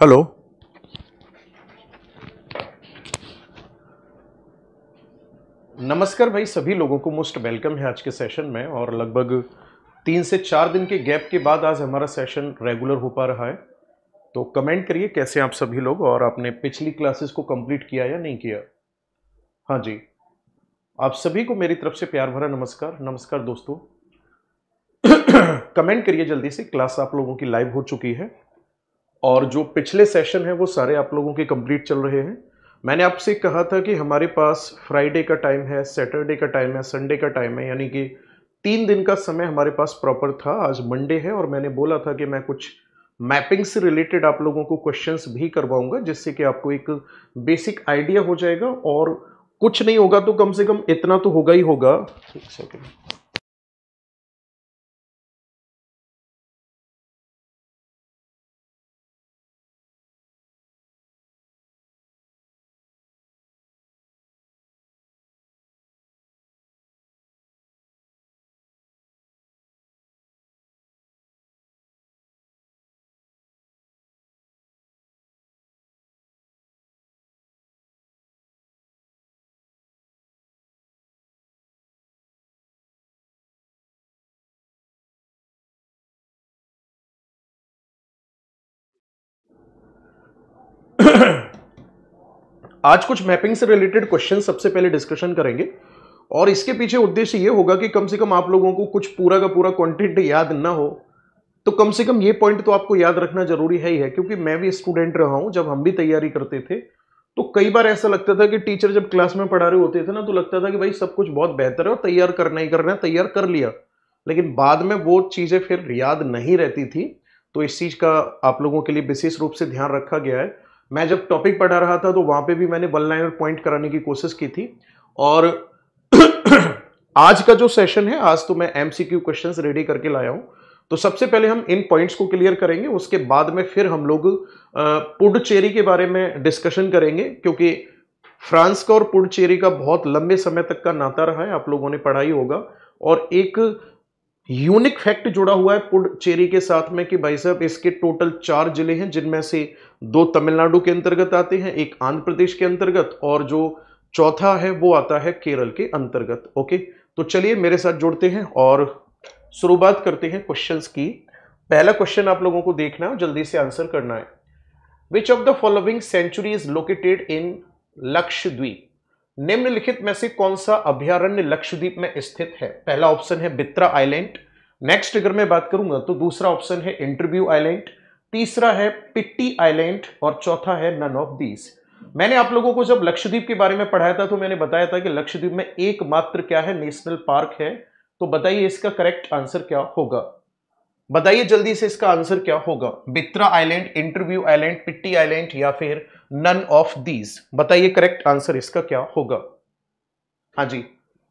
Hello नमस्कार भाई सभी लोगों को मोस्ट वेलकम है आज के सेशन में और लगभग तीन से चार दिन के गैप के बाद आज हमारा सेशन रेगुलर हो पा रहा है तो कमेंट करिए कैसे आप सभी लोग और आपने पिछली क्लासेस को कंप्लीट किया या नहीं किया हाँ जी आप सभी को मेरी तरफ से प्यार भरा नमस्कार नमस्कार दोस्तों कमेंट करिए जल्दी से क्लास आप लोगों की लाइव हो चुकी है और जो पिछले सेशन है वो सारे आप लोगों के कंप्लीट चल रहे हैं मैंने आपसे कहा था कि हमारे पास फ्राइडे का टाइम है सैटरडे का टाइम है संडे का टाइम है यानी कि तीन दिन का समय हमारे पास प्रॉपर था आज मंडे है और मैंने बोला था कि मैं कुछ मैपिंग से रिलेटेड आप लोगों को क्वेश्चंस भी करवाऊंगा जिससे कि आपको एक बेसिक आइडिया हो जाएगा और कुछ नहीं होगा तो कम से कम इतना तो होगा ही होगा एक सेकेंड आज कुछ मैपिंग से रिलेटेड क्वेश्चन सबसे पहले डिस्कशन करेंगे और इसके पीछे उद्देश्य ये होगा कि कम से कम आप लोगों को कुछ पूरा का पूरा कंटेंट याद ना हो तो कम से कम ये पॉइंट तो आपको याद रखना जरूरी है ही है क्योंकि मैं भी स्टूडेंट रहा हूँ जब हम भी तैयारी करते थे तो कई बार ऐसा लगता था कि टीचर जब क्लास में पढ़ा रहे होते थे ना तो लगता था कि भाई सब कुछ बहुत बेहतर है और तैयार करना ही करना है तैयार कर लिया लेकिन बाद में वो चीज़ें फिर याद नहीं रहती थी तो इस चीज़ का आप लोगों के लिए विशेष रूप से ध्यान रखा गया है मैं जब टॉपिक पढ़ा रहा था तो वहाँ पे भी मैंने वन लाइनर पॉइंट कराने की कोशिश की थी और आज का जो सेशन है आज तो मैं M C Q question ready करके लाया हूँ तो सबसे पहले हम इन पॉइंट्स को क्लियर करेंगे उसके बाद में फिर हम लोग पुडचेरी के बारे में डिस्कशन करेंगे क्योंकि फ्रांस का और पुडचेरी का बहुत लंबे समय तक का नाता रहा है आप लोगों ने पढ़ाई होगा और एक यूनिक फैक्ट जुड़ा हुआ है पुडचेरी के साथ में कि भाई साहब इसके टोटल चार जिले हैं जिनमें से दो तमिलनाडु के अंतर्गत आते हैं एक आंध्र प्रदेश के अंतर्गत और जो चौथा है वो आता है केरल के अंतर्गत ओके तो चलिए मेरे साथ जुड़ते हैं और शुरुआत करते हैं क्वेश्चन की पहला क्वेश्चन आप लोगों को देखना है जल्दी से आंसर करना है which of the following sanctuary is located in Lakshadweep निम्नलिखित में से कौन सा अभ्यारण्य लक्षद्वीप में स्थित है पहला ऑप्शन है बित्रा आइलैंड नेक्स्ट अगर मैं बात करूंगा तो दूसरा ऑप्शन है इंटरव्यू आइलैंड तीसरा है पिट्टी आइलैंड और चौथा है नन ऑफ दीज मैंने आप लोगों को जब लक्षद्वीप के बारे में पढ़ाया था तो मैंने बताया था कि लक्षद्वीप में एकमात्र क्या है नेशनल पार्क है तो बताइए इसका करेक्ट आंसर क्या होगा बताइए जल्दी से इसका आंसर क्या होगा Bitra island interview island Pitti island या फिर नन ऑफ दीज बताइए करेक्ट आंसर इसका क्या होगा हाँ जी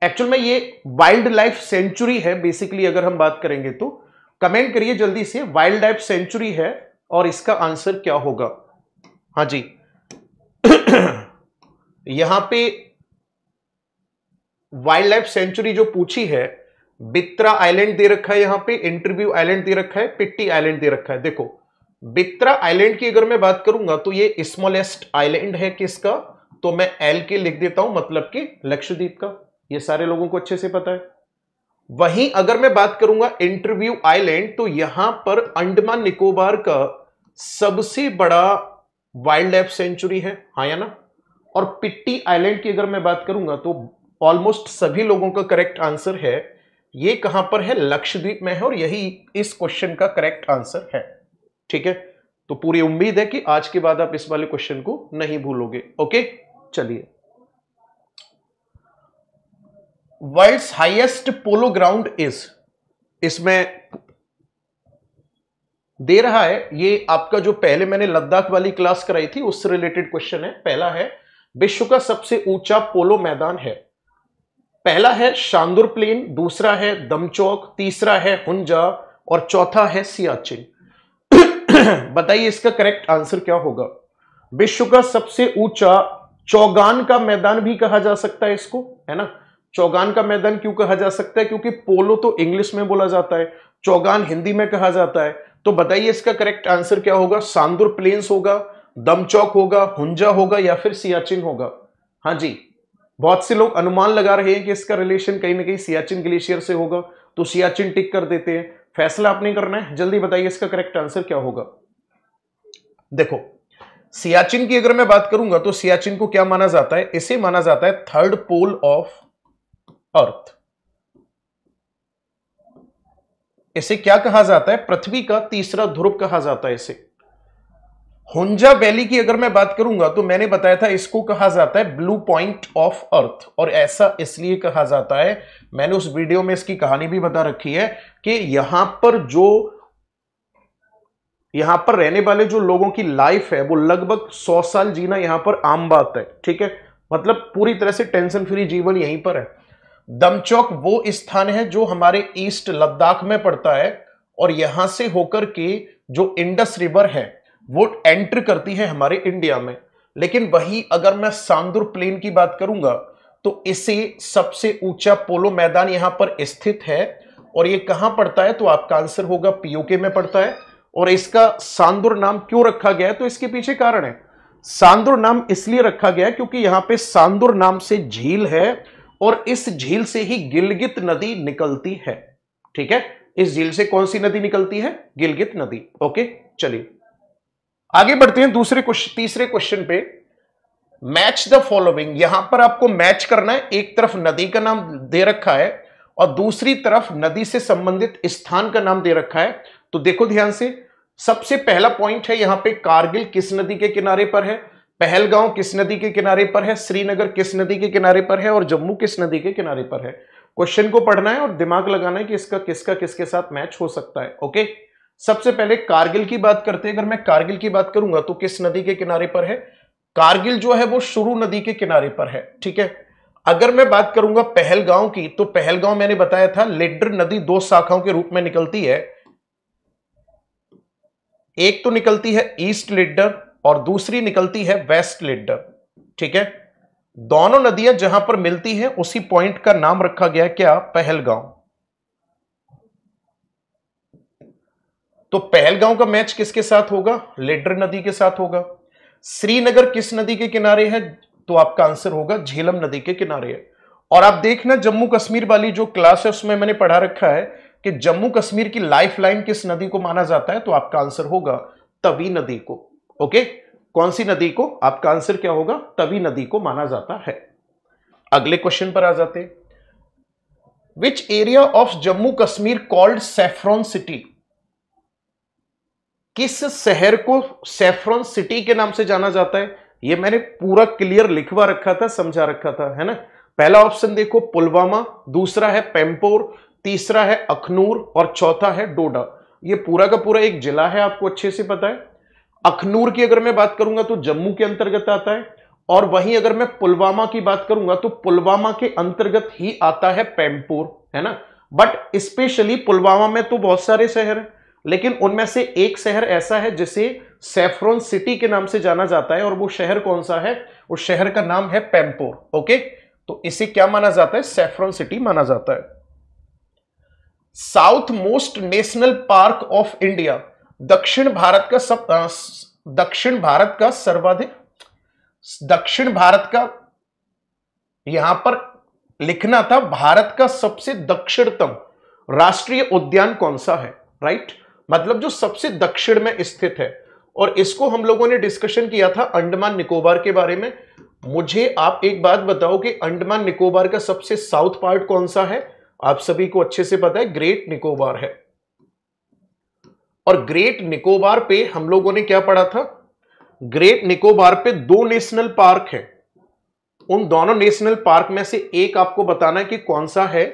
एक्चुअल में ये वाइल्ड लाइफ सेंचुरी है बेसिकली अगर हम बात करेंगे तो कमेंट करिए जल्दी से वाइल्ड लाइफ सेंचुरी है और इसका आंसर क्या होगा हाँ जी यहां पे वाइल्ड लाइफ सेंचुरी जो पूछी है बित्रा आइलैंड दे रखा है यहां पे इंटरव्यू आइलैंड दे रखा है पिट्टी आइलैंड दे रखा है देखो बित्रा आइलैंड की अगर मैं बात करूंगा तो ये स्मॉलेस्ट आइलैंड है किसका तो मैं एल के लिख देता हूं मतलब कि लक्षद्वीप का ये सारे लोगों को अच्छे से पता है वहीं अगर मैं बात करूंगा इंटरव्यू आइलैंड तो यहां पर अंडमान निकोबार का सबसे बड़ा वाइल्ड लाइफ सेंचुरी है हाँ या ना और पिट्टी आइलैंड की अगर मैं बात करूंगा तो ऑलमोस्ट सभी लोगों का करेक्ट आंसर है ये कहां पर है लक्षद्वीप में है और यही इस क्वेश्चन का करेक्ट आंसर है ठीक है तो पूरी उम्मीद है कि आज के बाद आप इस वाले क्वेश्चन को नहीं भूलोगे ओके चलिए world's highest polo ground is इसमें दे रहा है ये आपका जो पहले मैंने लद्दाख वाली क्लास कराई थी उससे रिलेटेड क्वेश्चन है पहला है विश्व का सबसे ऊंचा पोलो मैदान है पहला है शांदुर प्लेन दूसरा है दमचौक तीसरा है हुंजा और चौथा है सियाचिन बताइए इसका करेक्ट आंसर क्या होगा विश्व का सबसे ऊंचा चौगान का मैदान भी कहा जा सकता है इसको है ना चौगान का मैदान क्यों कहा जा सकता है क्योंकि पोलो तो इंग्लिश में बोला जाता है चौगान हिंदी में कहा जाता है तो बताइए इसका करेक्ट आंसर क्या होगा सांदुर प्लेन्स होगा दमचौक होगा हुंजा होगा या फिर सियाचिन होगा हाँ जी बहुत से लोग अनुमान लगा रहे हैं कि इसका रिलेशन कहीं ना कहीं सियाचिन ग्लेशियर से होगा तो सियाचिन टिक कर देते हैं फैसला आपने करना है जल्दी बताइए इसका करेक्ट आंसर क्या होगा देखो सियाचिन की अगर मैं बात करूंगा तो सियाचिन को क्या माना जाता है इसे माना जाता है थर्ड पोल ऑफ अर्थ इसे क्या कहा जाता है पृथ्वी का तीसरा ध्रुव कहा जाता है इसे होंजा वैली की अगर मैं बात करूंगा तो मैंने बताया था इसको कहा जाता है ब्लू पॉइंट ऑफ अर्थ और ऐसा इसलिए कहा जाता है मैंने उस वीडियो में इसकी कहानी भी बता रखी है कि यहां पर जो यहां पर रहने वाले जो लोगों की लाइफ है वो लगभग सौ साल जीना यहां पर आम बात है ठीक है मतलब पूरी तरह से टेंशन फ्री जीवन यहीं पर है दमचौक वो स्थान है जो हमारे ईस्ट लद्दाख में पड़ता है और यहां से होकर के जो इंडस रिवर है वो एंटर करती है हमारे इंडिया में लेकिन वही अगर मैं सांदुर प्लेन की बात करूंगा तो इसे सबसे ऊंचा पोलो मैदान यहां पर स्थित है और ये कहां पड़ता है तो आपका आंसर होगा पीओके में पड़ता है और इसका सांदुर नाम क्यों रखा गया है तो इसके पीछे कारण है सांदुर नाम इसलिए रखा गया है क्योंकि यहां पे सांदुर नाम से झील है और इस झील से ही गिलगित नदी निकलती है ठीक है इस झील से कौन सी नदी निकलती है गिलगित नदी ओके चलिए आगे बढ़ते हैं दूसरे क्वेश्चन तीसरे क्वेश्चन पे मैच द फॉलोइंग यहां पर आपको मैच करना है एक तरफ नदी का नाम दे रखा है और दूसरी तरफ नदी से संबंधित स्थान का नाम दे रखा है तो देखो ध्यान से सबसे पहला पॉइंट है यहां पे कारगिल किस नदी के किनारे पर है पहलगांव किस नदी के किनारे पर है श्रीनगर किस नदी के किनारे पर है और जम्मू किस नदी के किनारे पर है क्वेश्चन को पढ़ना है और दिमाग लगाना है कि इसका किसका किसके साथ मैच हो सकता है ओके सबसे पहले कारगिल की बात करते हैं अगर मैं कारगिल की बात करूंगा तो किस नदी के किनारे पर है कारगिल जो है वो शुरू नदी के किनारे पर है ठीक है अगर मैं बात करूंगा पहलगांव की तो पहलगांव मैंने बताया था लेडर नदी दो शाखाओं के रूप में निकलती है एक तो निकलती है ईस्ट लेडर और दूसरी निकलती है वेस्ट लिडर ठीक है दोनों नदियां जहां पर मिलती हैं उसी पॉइंट का नाम रखा गया क्या पहलगांव तो पहलगांव का मैच किसके साथ होगा लेडर नदी के साथ होगा श्रीनगर किस नदी के किनारे है तो आपका आंसर होगा झेलम नदी के किनारे है और आप देखना जम्मू कश्मीर वाली जो क्लास है उसमें मैंने पढ़ा रखा है कि जम्मू कश्मीर की लाइफलाइन किस नदी को माना जाता है तो आपका आंसर होगा तवी नदी को ओके कौन सी नदी को आपका आंसर क्या होगा तवी नदी को माना जाता है अगले क्वेश्चन पर आ जाते which area of Jammu Kashmir called saffron city किस शहर को सेफ्रॉन सिटी के नाम से जाना जाता है ये मैंने पूरा क्लियर लिखवा रखा था समझा रखा था है ना पहला ऑप्शन देखो पुलवामा दूसरा है पेम्पोर तीसरा है अखनूर और चौथा है डोडा ये पूरा का पूरा एक जिला है आपको अच्छे से पता है अखनूर की अगर मैं बात करूंगा तो जम्मू के अंतर्गत आता है और वहीं अगर मैं पुलवामा की बात करूंगा तो पुलवामा के अंतर्गत ही आता है पैमपुर है ना बट स्पेशली पुलवामा में तो बहुत सारे शहर हैं लेकिन उनमें से एक शहर ऐसा है जिसे सेफ्रोन सिटी के नाम से जाना जाता है और वो शहर कौन सा है उस शहर का नाम है पैमपुर ओके तो इसे क्या माना जाता है सेफ्रोन सिटी माना जाता है south most national park of India दक्षिण भारत का सब दक्षिण भारत का सर्वाधिक दक्षिण भारत का यहां पर लिखना था भारत का सबसे दक्षिणतम राष्ट्रीय उद्यान कौन सा है राइट मतलब जो सबसे दक्षिण में स्थित है और इसको हम लोगों ने डिस्कशन किया था अंडमान निकोबार के बारे में मुझे आप एक बात बताओ कि अंडमान निकोबार का सबसे साउथ पार्ट कौन सा है आप सभी को अच्छे से पता है ग्रेट निकोबार है और ग्रेट निकोबार पे हम लोगों ने क्या पढ़ा था ग्रेट निकोबार पे दो नेशनल पार्क है उन दोनों नेशनल पार्क में से एक आपको बताना है कि कौन सा है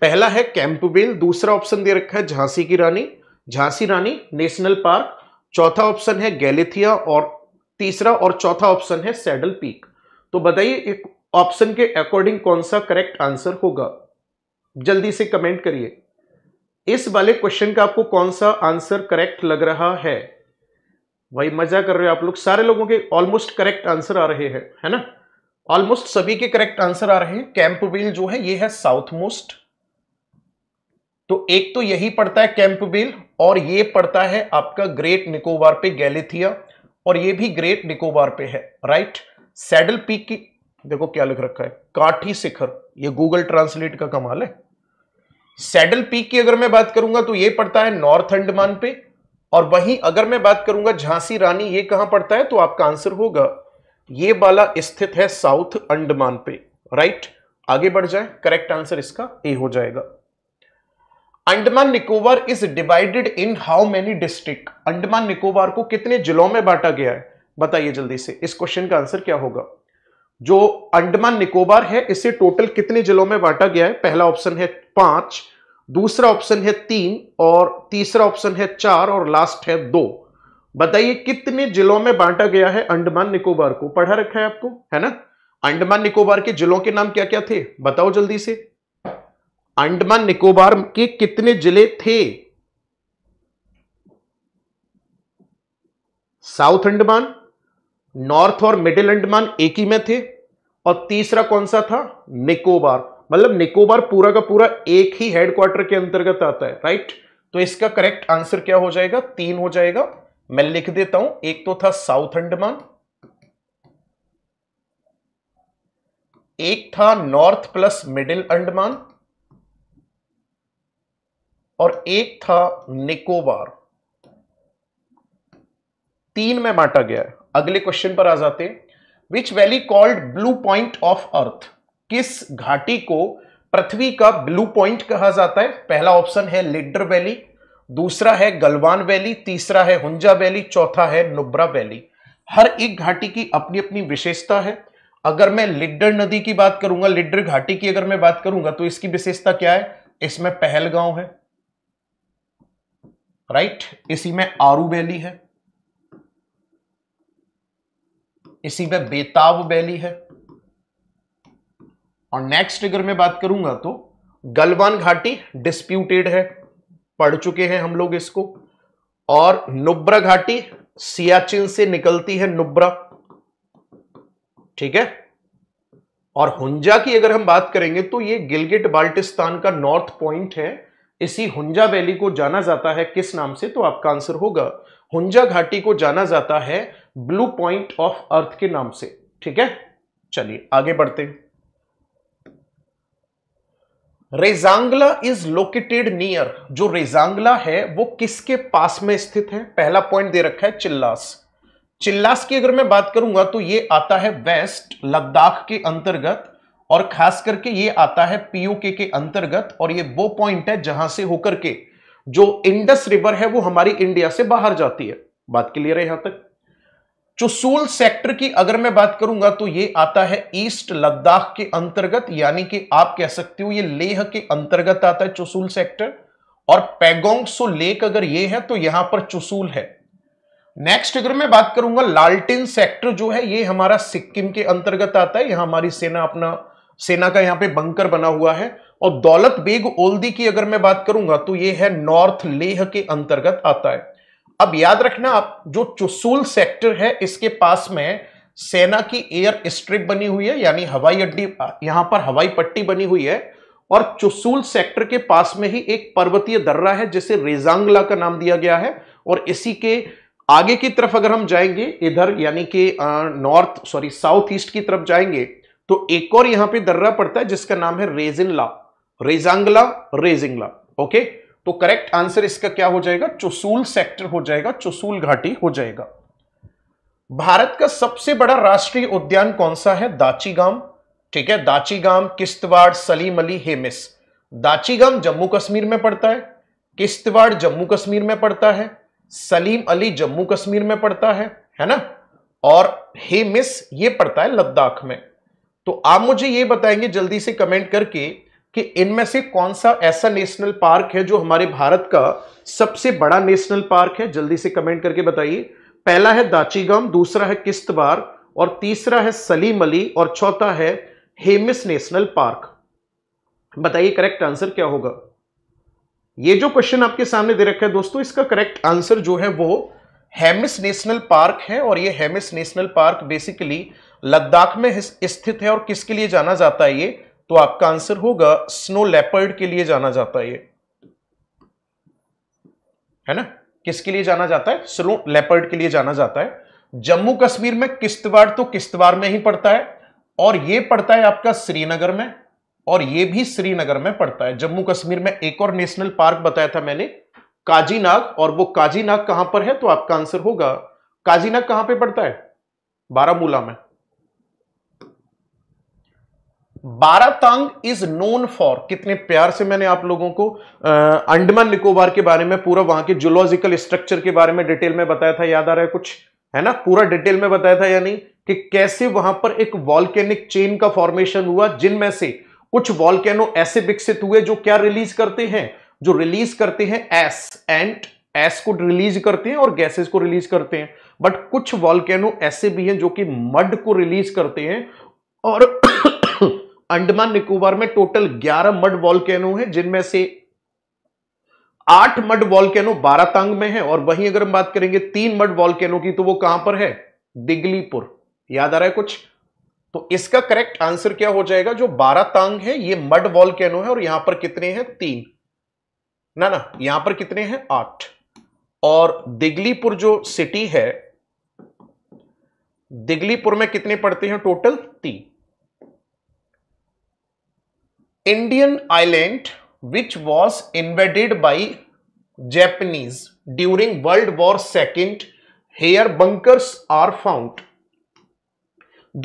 पहला है कैंपबेल दूसरा ऑप्शन दे रखा है झांसी की रानी झांसी रानी नेशनल पार्क चौथा ऑप्शन है गैलेथिया और तीसरा और चौथा ऑप्शन है सैडल पीक तो बताइए एक ऑप्शन के अकॉर्डिंग कौन सा करेक्ट आंसर होगा जल्दी से कमेंट करिए इस वाले क्वेश्चन का आपको कौन सा आंसर करेक्ट लग रहा है भाई मजा कर रहे हो आप लोग सारे लोगों के ऑलमोस्ट करेक्ट आंसर आ रहे हैं है ना ऑलमोस्ट सभी के करेक्ट आंसर आ रहे हैं कैंपबेल जो है ये है साउथ मोस्ट तो एक तो यही पड़ता है कैंपबेल और ये पड़ता है आपका ग्रेट निकोबार पे गैलेथिया और ये भी ग्रेट निकोबार पे है राइट सैडल पीक की देखो क्या लिख रखा है काठी शिखर ये गूगल ट्रांसलेट का कमाल है सैडल पीक की अगर मैं बात करूंगा तो ये पड़ता है नॉर्थ अंडमान पे और वहीं अगर मैं बात करूंगा झांसी रानी ये कहां पड़ता है तो आपका आंसर होगा ये वाला स्थित है साउथ अंडमान पे राइट आगे बढ़ जाए करेक्ट आंसर इसका ए हो जाएगा Andaman Nicobar is divided in how many district Andaman Nicobar को कितने जिलों में बांटा गया है बताइए जल्दी से इस क्वेश्चन का आंसर क्या होगा जो अंडमान निकोबार है इसे टोटल कितने जिलों में बांटा गया है पहला ऑप्शन है पांच दूसरा ऑप्शन है तीन और तीसरा ऑप्शन है चार और लास्ट है दो बताइए कितने जिलों में बांटा गया है अंडमान निकोबार को पढ़ा रखा है आपको है ना अंडमान निकोबार के जिलों के नाम क्या क्या थे बताओ जल्दी से अंडमान निकोबार के कितने जिले थे साउथ अंडमान नॉर्थ और मिडिल अंडमान एक ही में थे और तीसरा कौन सा था निकोबार मतलब निकोबार पूरा का पूरा एक ही हेडक्वार्टर के अंतर्गत आता है राइट तो इसका करेक्ट आंसर क्या हो जाएगा तीन हो जाएगा मैं लिख देता हूं एक तो था साउथ अंडमान एक था नॉर्थ प्लस मिडिल अंडमान और एक था निकोबार तीन में बांटा गया है अगले क्वेश्चन पर आ जाते which valley called blue point of earth किस घाटी को पृथ्वी का ब्लू पॉइंट कहा जाता है पहला ऑप्शन है लिडर वैली दूसरा है गलवान वैली तीसरा है हुंजा वैली चौथा है नुब्रा वैली हर एक घाटी की अपनी अपनी विशेषता है अगर मैं लिडर नदी की बात करूंगा लिडर घाटी की अगर मैं बात करूंगा तो इसकी विशेषता क्या है इसमें पहलगांव है राइट इसी में आरू वैली है इसी में बेताब वैली है और नेक्स्ट अगर मैं बात करूंगा तो गलवान घाटी डिस्प्यूटेड है पढ़ चुके हैं हम लोग इसको और नुब्रा घाटी सियाचिन से निकलती है नुब्रा ठीक है और हुंजा की अगर हम बात करेंगे तो ये गिलगिट बाल्टिस्तान का नॉर्थ पॉइंट है इसी हुंजा वैली को जाना जाता है किस नाम से तो आपका आंसर होगा हुंजा घाटी को जाना जाता है ब्लू पॉइंट ऑफ अर्थ के नाम से ठीक है चलिए आगे बढ़ते रेजांगला इज लोकेटेड नियर जो रेजांगला है वो किसके पास में स्थित है पहला पॉइंट दे रखा है चिल्लास चिल्लास की अगर मैं बात करूंगा तो ये आता है वेस्ट लद्दाख के अंतर्गत और खास करके ये आता है पीओके के अंतर्गत और ये वो पॉइंट है जहां से होकर के जो इंडस रिवर है वो हमारी इंडिया से बाहर जाती है बात क्लियर है यहां तक चुसूल सेक्टर की अगर मैं बात करूंगा तो ये आता है ईस्ट लद्दाख के अंतर्गत यानी कि आप कह सकते हो ये लेह के अंतर्गत आता है चुसूल सेक्टर और पैगोंग सो लेक अगर ये है तो यहां पर चुसूल है नेक्स्ट अगर मैं बात करूंगा लालटिन सेक्टर जो है ये हमारा सिक्किम के अंतर्गत आता है यहां हमारी सेना अपना सेना का यहां पे बंकर बना हुआ है और दौलत बेग ओल्दी की अगर मैं बात करूंगा तो ये है नॉर्थ लेह के अंतर्गत आता है अब याद रखना आप जो चुसूल सेक्टर है इसके पास में सेना की एयर स्ट्रिप बनी हुई है यानी हवाई अड्डी यहां पर हवाई पट्टी बनी हुई है और चुसूल सेक्टर के पास में ही एक पर्वतीय दर्रा है जिसे रेजांगला का नाम दिया गया है और इसी के आगे की तरफ अगर हम जाएंगे इधर यानी कि नॉर्थ सॉरी साउथ ईस्ट की तरफ जाएंगे तो एक और यहां पे दर्रा पड़ता है जिसका नाम है रेजिनला रेजांगला रेजिंगला ओके तो करेक्ट आंसर इसका क्या हो जाएगा चुसूल सेक्टर हो जाएगा चुसूल घाटी हो जाएगा भारत का सबसे बड़ा राष्ट्रीय उद्यान कौन सा है दाचीगाम ठीक है दाचीगाम किश्तवाड़ सलीम अली हेमिस दाचीगाम जम्मू कश्मीर में पड़ता है किश्तवाड़ जम्मू कश्मीर में पड़ता है सलीम अली जम्मू कश्मीर में पड़ता है है ना और हेमिस ये पड़ता है लद्दाख में तो आप मुझे ये बताएंगे जल्दी से कमेंट करके कि इनमें से कौन सा ऐसा नेशनल पार्क है जो हमारे भारत का सबसे बड़ा नेशनल पार्क है जल्दी से कमेंट करके बताइए पहला है दाचीगाम दूसरा है किस्तवार और तीसरा है सलीम अली और चौथा है हेमिस नेशनल पार्क बताइए करेक्ट आंसर क्या होगा ये जो क्वेश्चन आपके सामने दे रखा है दोस्तों इसका करेक्ट आंसर जो है वो हेमिस नेशनल पार्क है और ये Hemis national park basically Ladakh में स्थित है और किसके लिए जाना जाता है ये तो आपका आंसर होगा स्नो लेपर्ड के लिए जाना जाता है ये है ना किसके लिए जाना जाता है स्नो लेपर्ड के लिए जाना जाता है जम्मू कश्मीर में किश्तवाड़ तो किश्तवाड़ में ही पड़ता है और ये पड़ता है आपका श्रीनगर में और ये भी श्रीनगर में पड़ता है जम्मू कश्मीर में एक और नेशनल पार्क बताया था मैंने काजीनाग और वो काजीनाग कहां पर है तो आपका आंसर होगा काजीनाग कहां पे पड़ता है बारामूला में बारातांग इज नोन फॉर कितने प्यार से मैंने आप लोगों को अंडमान निकोबार के बारे में पूरा वहां के जुलॉजिकल स्ट्रक्चर के बारे में डिटेल में बताया था याद आ रहा है कुछ है ना पूरा डिटेल में बताया था या नहीं कि कैसे वहां पर एक वॉल्केनिक चेन का फॉर्मेशन हुआ जिनमें से कुछ वॉल्केनो ऐसे विकसित हुए जो क्या रिलीज करते हैं जो रिलीज करते हैं एस एंड एस को रिलीज करते हैं और गैसेस को रिलीज करते हैं बट कुछ वॉल्केनो ऐसे भी हैं जो कि मड को रिलीज करते हैं और अंडमान निकोबार में टोटल 11 मड वॉल्केनो हैं जिनमें से आठ मड वॉल्केनो बारातांग में है और वहीं अगर हम बात करेंगे तीन मड वॉल्केनो की तो वो कहां पर है दिगलीपुर याद आ रहा है कुछ तो इसका करेक्ट आंसर क्या हो जाएगा जो बारातांग है ये मड वॉल्केनो है और यहां पर कितने हैं तीन ना ना यहां पर कितने हैं आठ और दिगलीपुर जो सिटी है दिगलीपुर में कितने पड़ते हैं टोटल तीन Indian island which was invaded by Japanese during world war second here bunker are found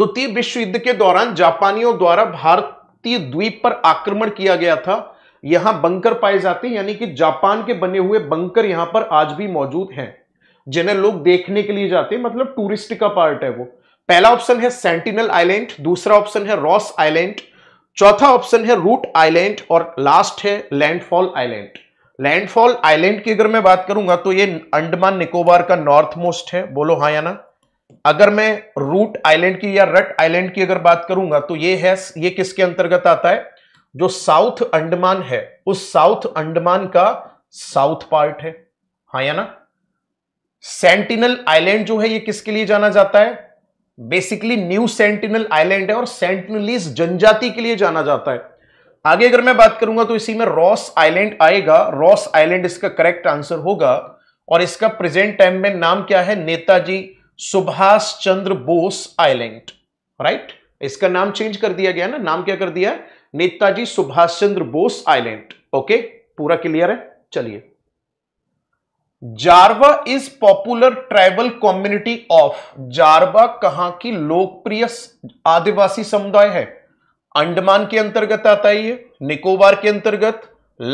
द्वितीय विश्व युद्ध के दौरान जापानियों द्वारा भारतीय द्वीप पर आक्रमण किया गया था यहां बंकर पाए जाते हैं यानी कि जापान के बने हुए बंकर यहां पर आज भी मौजूद हैं जिन्हें लोग देखने के लिए जाते हैं मतलब टूरिस्ट का पार्ट है वो पहला ऑप्शन है सेंटिनल आइलैंड दूसरा ऑप्शन है रॉस आइलैंड चौथा ऑप्शन है रूट आइलैंड और लास्ट है लैंडफॉल आइलैंड लैंडफॉल आइलैंड की अगर मैं बात करूंगा तो ये अंडमान निकोबार का नॉर्थ मोस्ट है बोलो हाँ या ना अगर मैं रूट आइलैंड की या रट आइलैंड की अगर बात करूंगा तो ये है ये किसके अंतर्गत आता है जो साउथ अंडमान है उस साउथ अंडमान का साउथ पार्ट है हाँ या ना सेंटिनल आइलैंड जो है ये किसके लिए जाना जाता है बेसिकली न्यू सेंटिनल आइलैंड है और सेंटिनलीज जनजाति के लिए जाना जाता है आगे अगर मैं बात करूंगा तो इसी में रॉस आइलैंड आएगा रॉस आइलैंड इसका करेक्ट आंसर होगा और इसका प्रेजेंट टाइम में नाम क्या है नेताजी सुभाष चंद्र बोस आइलैंड राइट इसका नाम चेंज कर दिया गया ना नाम क्या कर दिया नेताजी सुभाष चंद्र बोस आइलैंड ओके पूरा क्लियर है चलिए Jarawa is popular tribal community of Jarawa कहां की लोकप्रिय आदिवासी समुदाय है अंडमान के अंतर्गत आता है ये निकोबार के अंतर्गत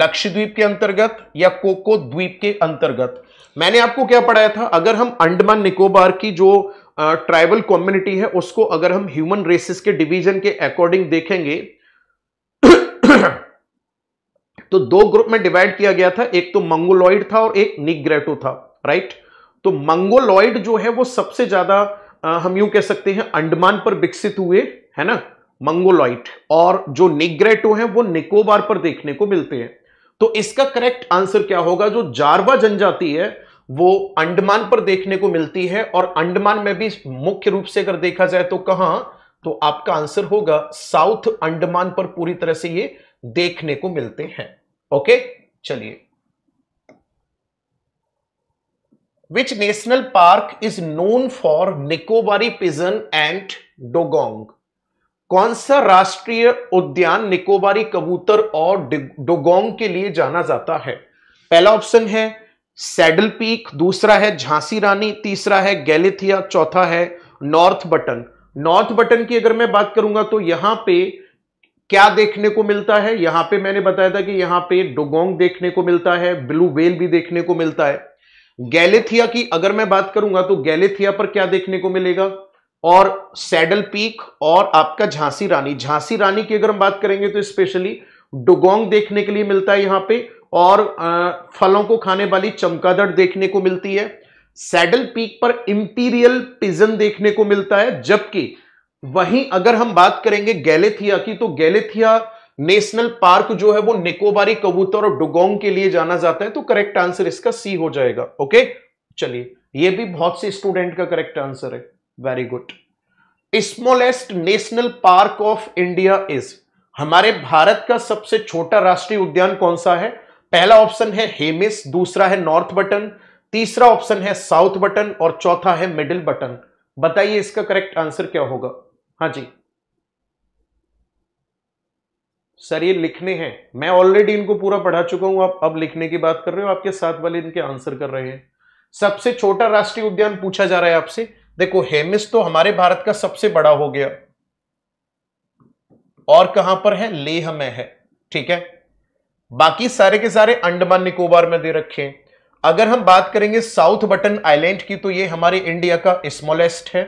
लक्षद्वीप के अंतर्गत या कोको द्वीप के अंतर्गत मैंने आपको क्या पढ़ाया था अगर हम अंडमान निकोबार की जो ट्राइबल कम्युनिटी है उसको अगर हम ह्यूमन रेसेस के डिवीजन के अकॉर्डिंग देखेंगे तो दो ग्रुप में डिवाइड किया गया था एक तो मंगोलॉइड था और एक निग्रेटो था राइट तो मंगोलॉइड जो है वो सबसे ज्यादा हम यू कह सकते हैं अंडमान पर विकसित हुए है ना मंगोलॉइड और जो निग्रेटो है वो निकोबार पर देखने को मिलते हैं तो इसका करेक्ट आंसर क्या होगा जो जारवा जनजाति है वो अंडमान पर देखने को मिलती है और अंडमान में भी मुख्य रूप से अगर देखा जाए तो कहां तो आपका आंसर होगा साउथ अंडमान पर पूरी तरह से ये देखने को मिलते हैं ओके चलिए which national park is known for Nicobari pigeon and dugong कौन सा राष्ट्रीय उद्यान निकोबारी कबूतर और डोगोंग के लिए जाना जाता है पहला ऑप्शन है सैडल पीक दूसरा है झांसी रानी तीसरा है गैलिथिया चौथा है नॉर्थ बटन नॉर्थ बटन की अगर मैं बात करूंगा तो यहां पे क्या देखने को मिलता है यहां पे मैंने बताया था कि यहां पे डोगोंग देखने को मिलता है ब्लू वेल भी देखने को मिलता है गैलेथिया की अगर मैं बात करूंगा तो गैलेथिया पर क्या देखने को मिलेगा और सैडल पीक और आपका झांसी रानी झांसी रानी की अगर हम बात करेंगे तो स्पेशली डोगोंग देखने के लिए मिलता है यहां पे और फलों को खाने वाली चमकादड़ देखने को मिलती है सैडल पीक पर इंपीरियल पिजन देखने को मिलता है जबकि वहीं अगर हम बात करेंगे गैलेथिया की तो गैलेथिया नेशनल पार्क जो है वो निकोबारी कबूतर और डुगोंग के लिए जाना जाता है तो करेक्ट आंसर इसका सी हो जाएगा ओके चलिए ये भी बहुत से स्टूडेंट का करेक्ट आंसर है very good smallest national park of India is हमारे भारत का सबसे छोटा राष्ट्रीय उद्यान कौन सा है पहला ऑप्शन है हेमिस दूसरा है नॉर्थ बटन तीसरा ऑप्शन है साउथ बटन और चौथा है मिडिल बटन बताइए इसका करेक्ट आंसर क्या होगा हाँ जी सर ये लिखने हैं मैं ऑलरेडी इनको पूरा पढ़ा चुका हूं आप अब लिखने की बात कर रहे हो आपके साथ वाले इनके आंसर कर रहे हैं सबसे छोटा राष्ट्रीय उद्यान पूछा जा रहा है आपसे देखो हेमिस तो हमारे भारत का सबसे बड़ा हो गया और कहां पर है लेह में है ठीक है बाकी सारे के सारे अंडमान निकोबार में दे रखे हैं अगर हम बात करेंगे साउथ बटन आइलैंड की तो ये हमारे इंडिया का स्मॉलेस्ट है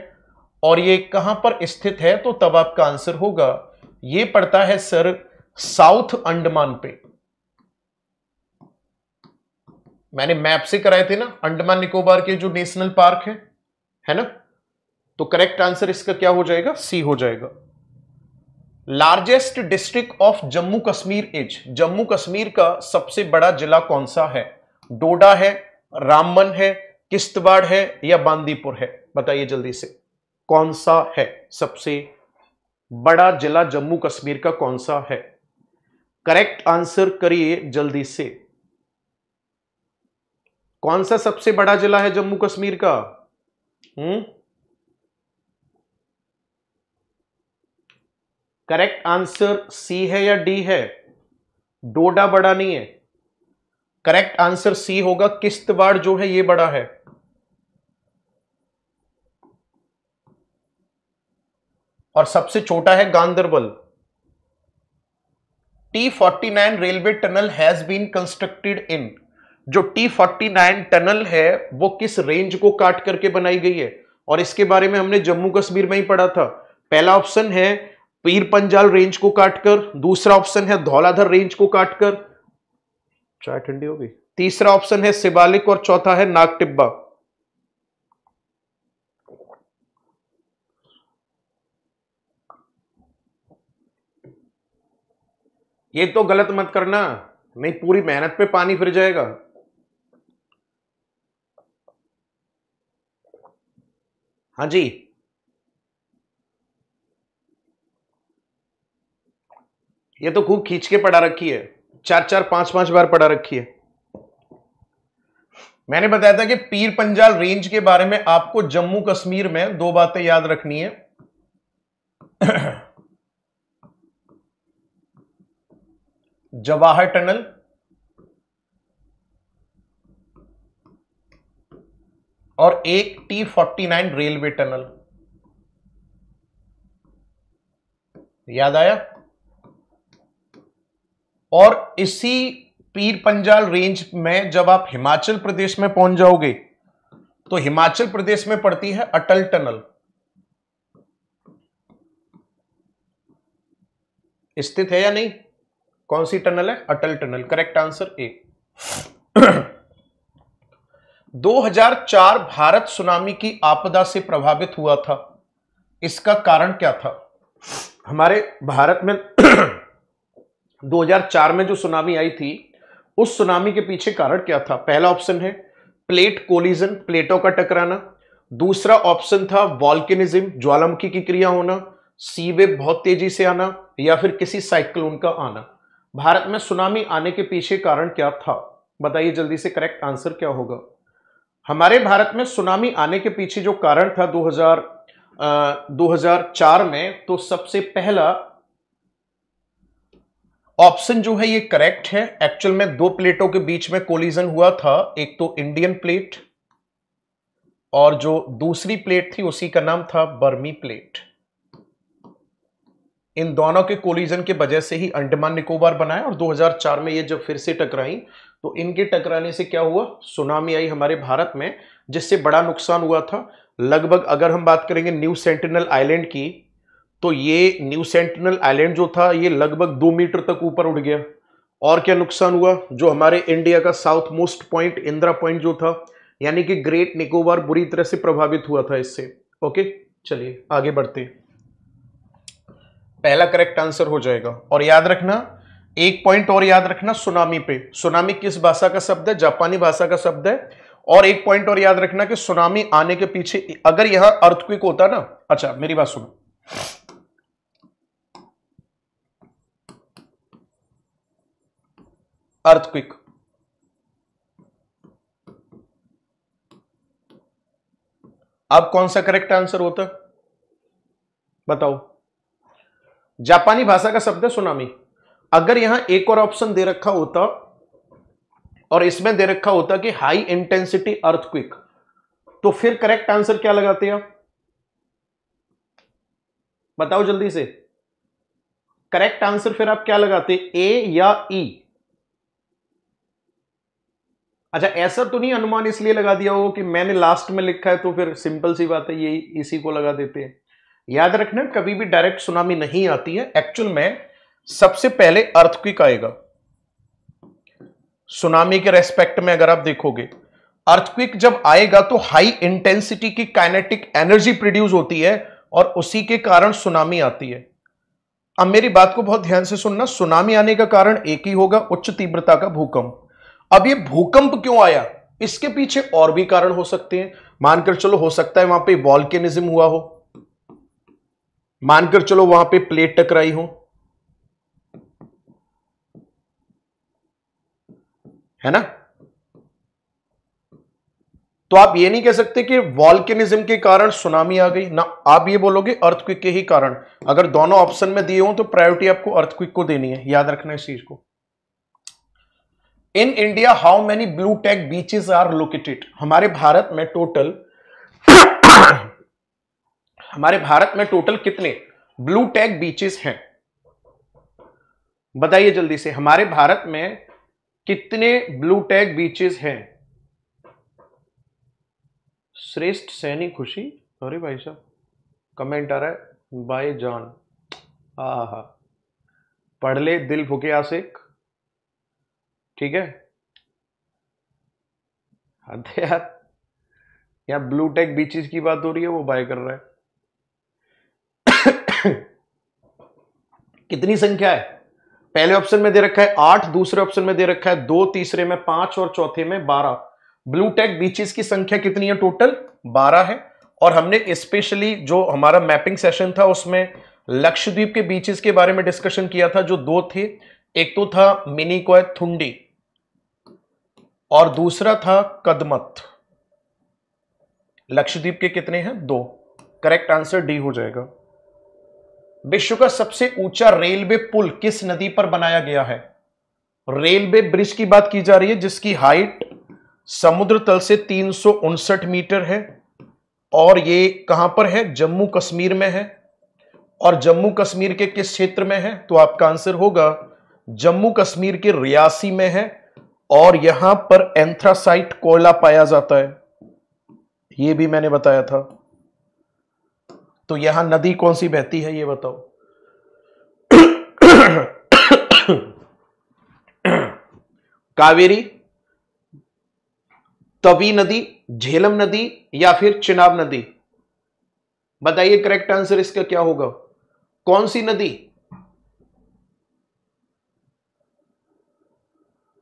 और ये कहां पर स्थित है तो तब आपका आंसर होगा ये पड़ता है सर साउथ अंडमान पे मैंने मैप से कराए थे ना अंडमान निकोबार के जो नेशनल पार्क है है ना तो करेक्ट आंसर इसका क्या हो जाएगा सी हो जाएगा largest district of Jammu Kashmir is Jammu Kashmir का सबसे बड़ा जिला कौन सा है डोडा है रामबन है किश्तवाड़ है या बांदीपुर है बताइए जल्दी से कौन सा है सबसे बड़ा जिला जम्मू कश्मीर का कौन सा है करेक्ट आंसर करिए जल्दी से कौन सा सबसे बड़ा जिला है जम्मू कश्मीर का हम्म करेक्ट आंसर सी है या डी है डोडा बड़ा नहीं है करेक्ट आंसर सी होगा किश्तवाड़ जो है ये बड़ा है और सबसे छोटा है Ganderbal T forty nine railway tunnel has been constructed in जो टी फोर्टी नाइन टनल है वो किस रेंज को काट करके बनाई गई है और इसके बारे में हमने जम्मू कश्मीर में ही पढ़ा था पहला ऑप्शन है पीर पंजाल रेंज को काटकर दूसरा ऑप्शन है धौलाधर रेंज को काटकर चाय ठंडी हो गई तीसरा ऑप्शन है सिबालिक और चौथा है नागटिब्बा ये तो गलत मत करना नहीं पूरी मेहनत पे पानी फिर जाएगा हाँ जी ये तो खूब खींच के पढ़ा रखी है चार चार पांच पांच बार पढ़ा रखी है मैंने बताया था कि पीर पंजाल रेंज के बारे में आपको जम्मू कश्मीर में दो बातें याद रखनी है जवाहर टनल और एक T forty nine railway tunnel याद आया और इसी पीर पंजाल रेंज में जब आप हिमाचल प्रदेश में पहुंच जाओगे तो हिमाचल प्रदेश में पड़ती है अटल टनल स्थित है या नहीं कौन सी टनल है Atal tunnel correct answer A 2004 Bharat tsunami की आपदा से प्रभावित हुआ था इसका कारण क्या था हमारे भारत में 2004 में जो सुनामी आई थी उस सुनामी के पीछे कारण क्या था पहला ऑप्शन है प्लेट कोलिजन प्लेटों का टकराना दूसरा ऑप्शन था वॉल्केनिज्म ज्वालामुखी की क्रिया होना वेब बहुत तेजी से आना या फिर किसी साइक्लोन का आना भारत में सुनामी आने के पीछे कारण क्या था बताइए जल्दी से करेक्ट आंसर क्या होगा हमारे भारत में सुनामी आने के पीछे जो कारण था 2000 आ, 2004 में तो सबसे पहला ऑप्शन जो है ये करेक्ट है एक्चुअल में दो प्लेटों के बीच में कोलिजन हुआ था एक तो इंडियन प्लेट और जो दूसरी प्लेट थी उसी का नाम था बर्मी प्लेट इन दोनों के कोलिजन के वजह से ही अंडमान निकोबार बनाया और 2004 में ये जब फिर से टकराई तो इनके टकराने से क्या हुआ सुनामी आई हमारे भारत में जिससे बड़ा नुकसान हुआ था लगभग अगर हम बात करेंगे न्यू सेंटिनल आइलैंड की तो ये न्यू सेंटिनल आइलैंड जो था ये लगभग दो मीटर तक ऊपर उठ गया और क्या नुकसान हुआ जो हमारे इंडिया का south most point Indira point जो था यानी कि ग्रेट निकोबार बुरी तरह से प्रभावित हुआ था इससे ओके चलिए आगे बढ़ते हैं पहला करेक्ट आंसर हो जाएगा और याद रखना एक पॉइंट और याद रखना सुनामी पे सुनामी किस भाषा का शब्द है जापानी भाषा का शब्द है और एक पॉइंट और याद रखना कि सुनामी आने के पीछे अगर यहां अर्थक्विक होता ना अच्छा मेरी बात सुनो अर्थक्विक अब कौन सा करेक्ट आंसर होता बताओ जापानी भाषा का शब्द है सुनामी अगर यहां एक और ऑप्शन दे रखा होता और इसमें दे रखा होता कि हाई इंटेंसिटी अर्थक्विक तो फिर करेक्ट आंसर क्या लगाते आप बताओ जल्दी से करेक्ट आंसर फिर आप क्या लगाते ए या ई e? अच्छा ऐसा तो नहीं अनुमान इसलिए लगा दिया हो कि मैंने लास्ट में लिखा है तो फिर सिंपल सी बात है यही इसी को लगा देते हैं याद रखना कभी भी डायरेक्ट सुनामी नहीं आती है एक्चुअल में सबसे पहले अर्थक्विक आएगा सुनामी के रेस्पेक्ट में अगर आप देखोगे अर्थक्विक जब आएगा तो हाई इंटेंसिटी की काइनेटिक एनर्जी प्रोड्यूस होती है और उसी के कारण सुनामी आती है अब मेरी बात को बहुत ध्यान से सुनना सुनामी आने का कारण एक ही होगा उच्च तीव्रता का भूकंप अब ये भूकंप क्यों आया इसके पीछे और भी कारण हो सकते हैं मानकर चलो हो सकता है वहां पे वॉल्केनिज्म हुआ हो मानकर चलो वहां पे प्लेट टकराई हो है ना तो आप ये नहीं कह सकते कि वॉल्केनिज्म के कारण सुनामी आ गई ना आप ये बोलोगे अर्थक्विक के ही कारण अगर दोनों ऑप्शन में दिए हो तो प्रायोरिटी आपको अर्थक्विक को देनी है याद रखना इस चीज को in India how many blue tag beaches are located हमारे भारत में टोटल हमारे भारत में टोटल कितने ब्लू टैग बीचेस हैं बताइए जल्दी से हमारे भारत में कितने ब्लू टैग बीचेस हैं श्रेष्ठ सैनी खुशी सॉरी भाई साहब कमेंट आ रहा है बाय जॉन हा पढ़ ले दिल फुके आशिक ठीक है हद यार ब्लू टैग बीचेस की बात हो रही है वो बाय कर रहा है कितनी संख्या है पहले ऑप्शन में दे रखा है आठ दूसरे ऑप्शन में दे रखा है दो तीसरे में पांच और चौथे में बारह ब्लू टैग बीचेस की संख्या कितनी है टोटल बारह है और हमने स्पेशली जो हमारा मैपिंग सेशन था उसमें लक्षद्वीप के बीचेस के बारे में डिस्कशन किया था जो दो थे एक तो था मिनी कोय थुंडी और दूसरा था कदमत लक्षद्वीप के कितने हैं दो करेक्ट आंसर डी हो जाएगा विश्व का सबसे ऊंचा रेलवे पुल किस नदी पर बनाया गया है रेलवे ब्रिज की बात की जा रही है जिसकी हाइट समुद्र तल से तीन मीटर है और ये कहां पर है जम्मू कश्मीर में है और जम्मू कश्मीर के किस क्षेत्र में है तो आपका आंसर होगा जम्मू कश्मीर के रियासी में है और यहां पर एंथ्रासाइट कोयला पाया जाता है यह भी मैंने बताया था तो यहां नदी कौन सी बहती है ये बताओ कावेरी तवी नदी झेलम नदी या फिर चिनाब नदी बताइए करेक्ट आंसर इसका क्या होगा कौन सी नदी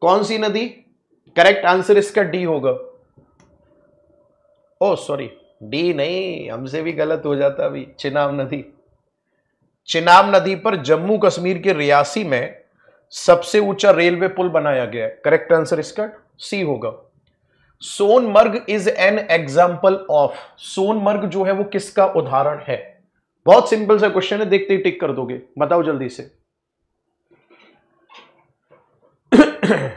कौन सी नदी करेक्ट आंसर इसका डी होगा ओ oh, सॉरी डी नहीं हमसे भी गलत हो जाता अभी चिनाब नदी चिनाब नदी पर जम्मू कश्मीर के रियासी में सबसे ऊंचा रेलवे पुल बनाया गया है करेक्ट आंसर इसका सी होगा Sonmarg is an example of Sonmarg जो है वो किसका उदाहरण है बहुत सिंपल सा क्वेश्चन है देखते ही टिक कर दोगे बताओ जल्दी से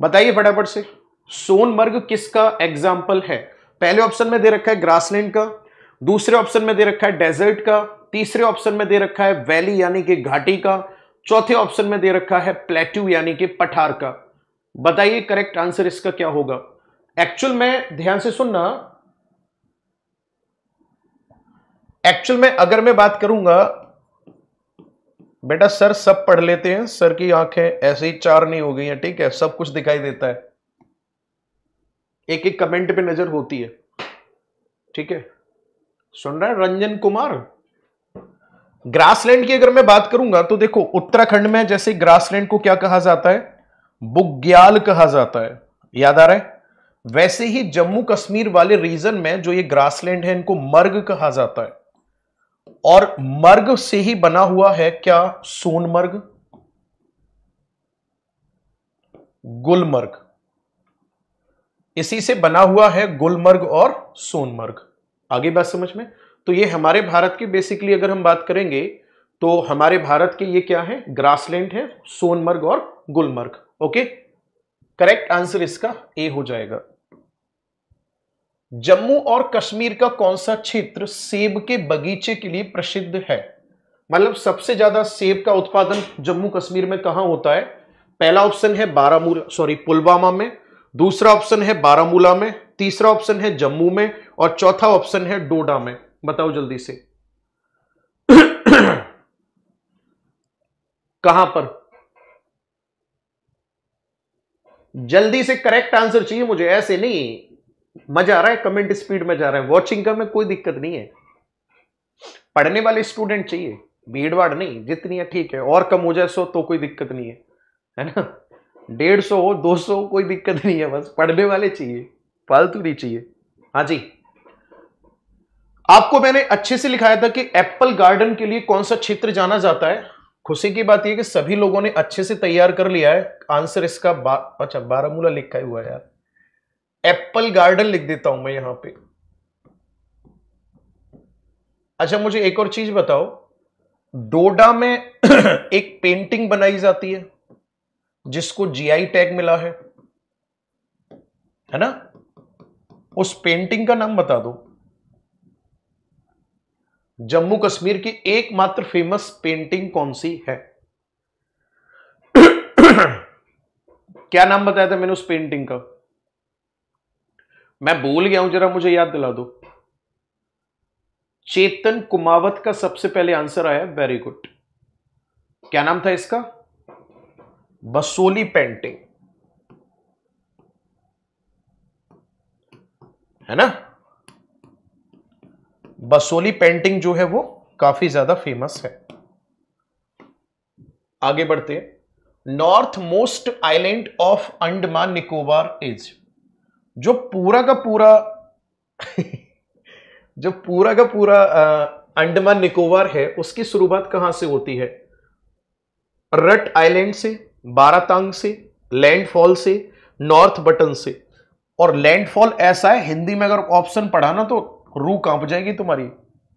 बताइए फटाफट से सोनमर्ग किसका एग्जाम्पल है पहले ऑप्शन में दे रखा है ग्रासलैंड का दूसरे ऑप्शन में दे रखा है डेजर्ट का तीसरे ऑप्शन में दे रखा है वैली यानी कि घाटी का चौथे ऑप्शन में दे रखा है प्लेट्यू यानी कि पठार का बताइए करेक्ट आंसर इसका क्या होगा एक्चुअल में ध्यान से सुनना एक्चुअल में अगर मैं बात करूंगा बेटा सर सब पढ़ लेते हैं सर की आंखें ऐसे ही चार नहीं हो गई हैं ठीक है सब कुछ दिखाई देता है एक एक कमेंट पे नजर होती है ठीक है सुन रहा है रंजन कुमार ग्रासलैंड की अगर मैं बात करूंगा तो देखो उत्तराखंड में जैसे ग्रासलैंड को क्या कहा जाता है बुग्याल कहा जाता है याद आ रहा है वैसे ही जम्मू कश्मीर वाले रीजन में जो ये ग्रासलैंड है इनको मर्ग कहा जाता है और मर्ग से ही बना हुआ है क्या सोनमर्ग गुलमर्ग इसी से बना हुआ है गुलमर्ग और सोनमर्ग आगे बात समझ में तो ये हमारे भारत की बेसिकली अगर हम बात करेंगे तो हमारे भारत के ये क्या है ग्रासलैंड है सोनमर्ग और गुलमर्ग ओके करेक्ट आंसर इसका ए हो जाएगा जम्मू और कश्मीर का कौन सा क्षेत्र सेब के बगीचे के लिए प्रसिद्ध है मतलब सबसे ज्यादा सेब का उत्पादन जम्मू कश्मीर में कहां होता है पहला ऑप्शन है बारामूला सॉरी पुलवामा में दूसरा ऑप्शन है बारामूला में तीसरा ऑप्शन है जम्मू में और चौथा ऑप्शन है डोडा में बताओ जल्दी से कहां पर जल्दी से करेक्ट आंसर चाहिए मुझे ऐसे नहीं मजा आ रहा है कमेंट स्पीड में जा रहा है वॉचिंग का में कोई दिक्कत नहीं है पढ़ने वाले स्टूडेंट चाहिए भीड़ भाड़ नहीं जितनी है ठीक है और कम हो जाए सो तो कोई दिक्कत नहीं है है ना डेढ़ सौ हो दो सौ कोई दिक्कत नहीं है बस पढ़ने वाले चाहिए फालतू नहीं चाहिए हाँ जी आपको मैंने अच्छे से लिखाया था कि एप्पल गार्डन के लिए कौन सा क्षेत्र जाना जाता है खुशी की बात यह कि सभी लोगों ने अच्छे से तैयार कर लिया है आंसर इसका बा, अच्छा बारामूला लिखा हुआ है यार एप्पल गार्डन लिख देता हूं मैं यहां पे अच्छा मुझे एक और चीज बताओ डोडा में एक पेंटिंग बनाई जाती है जिसको जीआई टैग मिला है है ना उस पेंटिंग का नाम बता दो जम्मू कश्मीर की एकमात्र फेमस पेंटिंग कौन सी है क्या नाम बताया था मैंने उस पेंटिंग का मैं भूल गया हूं जरा मुझे याद दिला दो चेतन कुमावत का सबसे पहले आंसर आया वेरी गुड क्या नाम था इसका बसोली पेंटिंग है ना बसोली पेंटिंग जो है वो काफी ज्यादा फेमस है आगे बढ़ते north most island of Andaman Nicobar is जो पूरा का पूरा जो पूरा का पूरा अंडमान निकोबार है उसकी शुरुआत कहां से होती है रट आइलैंड से बारातांग से लैंडफॉल से नॉर्थ बटन से और लैंडफॉल ऐसा है हिंदी में अगर ऑप्शन पढ़ा ना तो रू कांप जाएगी तुम्हारी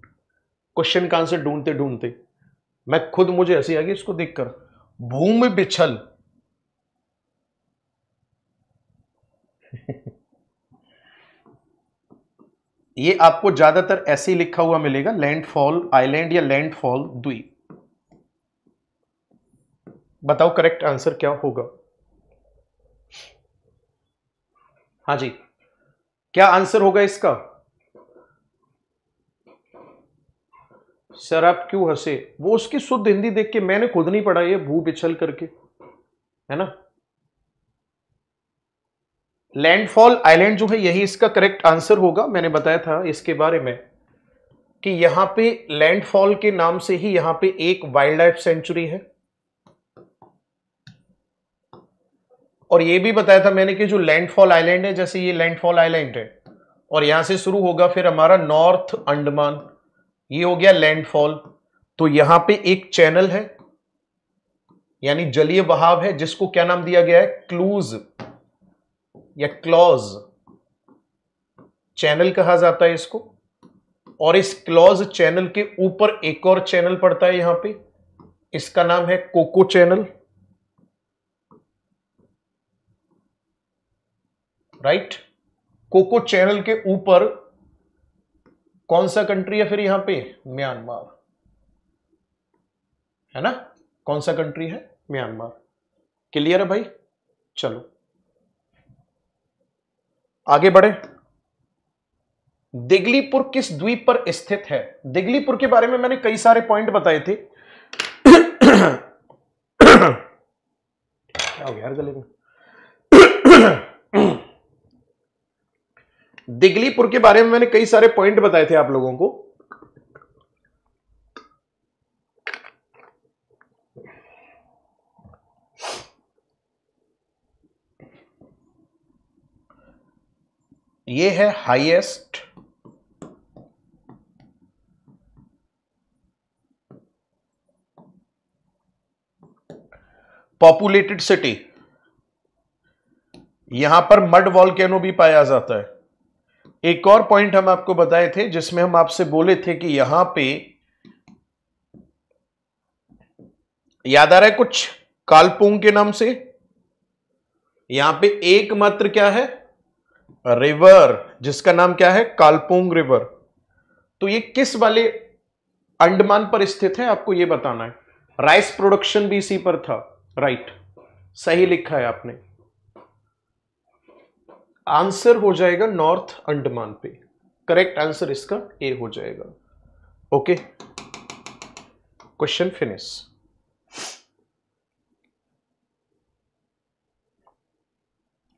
क्वेश्चन का आंसर ढूंढते ढूंढते मैं खुद मुझे ऐसी आ गई इसको देखकर भूमि बिछल ये आपको ज्यादातर ऐसे ही लिखा हुआ मिलेगा लैंडफॉल आइलैंड या लैंडफॉल द्वीप बताओ करेक्ट आंसर क्या होगा हाँ जी क्या आंसर होगा इसका सर आप क्यों हंसे वो उसकी शुद्ध हिंदी देख के मैंने खुद नहीं पढ़ा ये भू पिछल करके है ना लैंडफॉल आइलैंड जो है यही इसका करेक्ट आंसर होगा मैंने बताया था इसके बारे में कि यहां पे लैंडफॉल के नाम से ही यहां पे एक वाइल्ड लाइफ सेंचुरी है और ये भी बताया था मैंने कि जो लैंडफॉल आइलैंड है जैसे ये लैंडफॉल आइलैंड है और यहां से शुरू होगा फिर हमारा नॉर्थ अंडमान ये हो गया लैंडफॉल तो यहां पे एक चैनल है यानी जलीय बहाव है जिसको क्या नाम दिया गया है क्लूज या क्लॉज चैनल कहा जाता है इसको और इस क्लॉज चैनल के ऊपर एक और चैनल पड़ता है यहां पे इसका नाम है Coco Channel right Coco Channel के ऊपर कौन सा कंट्री है फिर यहां पे म्यांमार है ना कौन सा कंट्री है म्यांमार क्लियर है भाई चलो आगे बढ़े दिगलीपुर किस द्वीप पर स्थित है दिगलीपुर के बारे में मैंने कई सारे पॉइंट बताए थे क्या हो गया गले में दिगलीपुर के बारे में मैंने कई सारे पॉइंट बताए थे आप लोगों को ये है हाईएस्ट पॉपुलेटेड सिटी यहां पर मड वॉल भी पाया जाता है एक और पॉइंट हम आपको बताए थे जिसमें हम आपसे बोले थे कि यहां पे याद आ रहा है कुछ कालपुंग के नाम से यहां पे एकमात्र क्या है रिवर जिसका नाम क्या है कालपुंग रिवर तो ये किस वाले अंडमान पर स्थित है आपको ये बताना है राइस प्रोडक्शन भी इसी पर था राइट सही लिखा है आपने आंसर हो जाएगा नॉर्थ अंडमान पे करेक्ट आंसर इसका ए हो जाएगा ओके क्वेश्चन फिनिश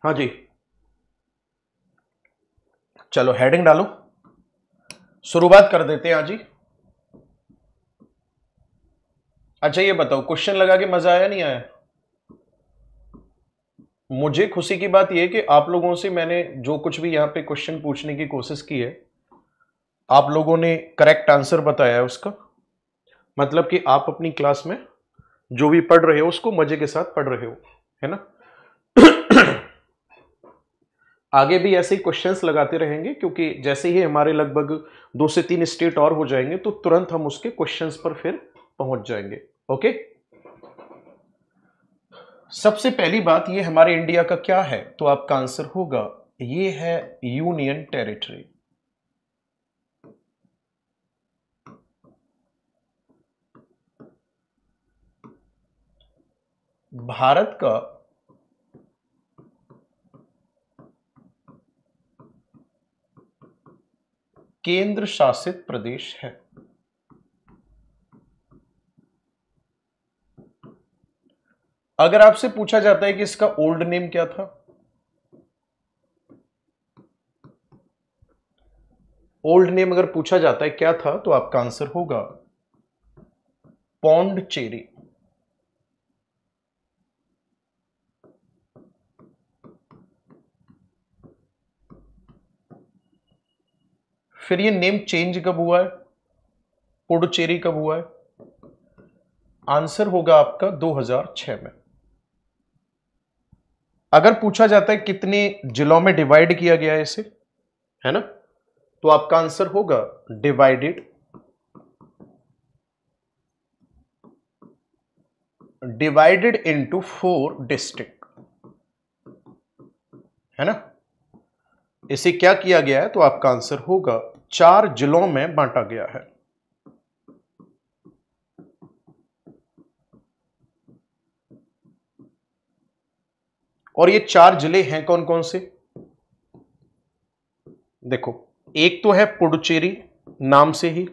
हाँ जी चलो हेडिंग डालो शुरुआत कर देते हैं आज हाँ ही अच्छा ये बताओ क्वेश्चन लगा के मजा आया नहीं आया मुझे खुशी की बात यह कि आप लोगों से मैंने जो कुछ भी यहाँ पे क्वेश्चन पूछने की कोशिश की है आप लोगों ने करेक्ट आंसर बताया है उसका मतलब कि आप अपनी क्लास में जो भी पढ़ रहे हो उसको मजे के साथ पढ़ रहे हो है ना आगे भी ऐसे ही क्वेश्चंस लगाते रहेंगे क्योंकि जैसे ही हमारे लगभग दो से तीन स्टेट और हो जाएंगे तो तुरंत हम उसके क्वेश्चंस पर फिर पहुंच जाएंगे ओके सबसे पहली बात ये हमारे इंडिया का क्या है तो आपका आंसर होगा ये है यूनियन टेरिटरी भारत का केंद्र शासित प्रदेश है अगर आपसे पूछा जाता है कि इसका ओल्ड नेम क्या था ओल्ड नेम अगर पूछा जाता है क्या था तो आपका आंसर होगा पौंड चेरी फिर ये नेम चेंज कब हुआ है पुडुचेरी कब हुआ है आंसर होगा आपका 2006 में अगर पूछा जाता है कितने जिलों में डिवाइड किया गया है इसे है ना तो आपका आंसर होगा divided divided into four district है ना इसे क्या किया गया है तो आपका आंसर होगा चार जिलों में बांटा गया है और ये चार जिले हैं कौन कौन से देखो एक तो है पुडुचेरी नाम से ही